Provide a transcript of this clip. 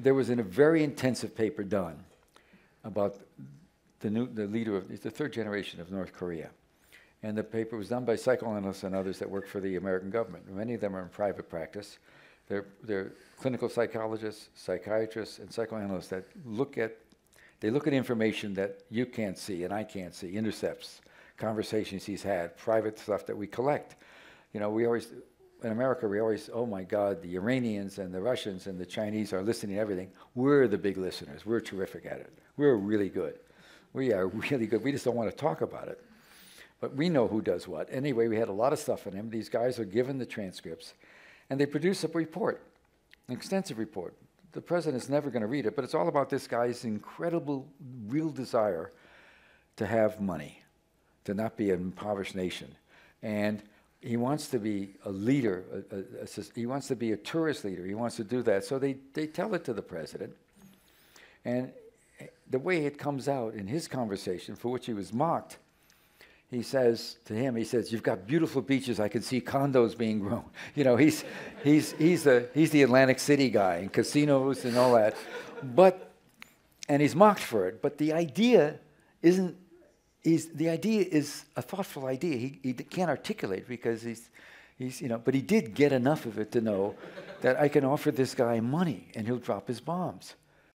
there was in a very intensive paper done about the, new, the leader of the third generation of North Korea. And the paper was done by psychoanalysts and others that work for the American government. Many of them are in private practice. They're, they're clinical psychologists, psychiatrists, and psychoanalysts that look at, they look at information that you can't see and I can't see, intercepts, conversations he's had, private stuff that we collect. You know, we always, in America, we always, oh my God, the Iranians and the Russians and the Chinese are listening to everything. We're the big listeners. We're terrific at it. We're really good. We are really good. We just don't want to talk about it. But we know who does what. Anyway, we had a lot of stuff in him. These guys are given the transcripts, and they produce a report, an extensive report. The president is never going to read it, but it's all about this guy's incredible, real desire to have money, to not be an impoverished nation. And he wants to be a leader. A, a, a, he wants to be a tourist leader. He wants to do that. So they, they tell it to the president. And the way it comes out in his conversation, for which he was mocked, he says to him, he says, You've got beautiful beaches. I can see condos being grown. You know, he's, he's, he's, the, he's the Atlantic City guy and casinos and all that. But, and he's mocked for it. But the idea isn't he's, the idea is a thoughtful idea. He, he can't articulate because he's, he's, you know, but he did get enough of it to know that I can offer this guy money and he'll drop his bombs.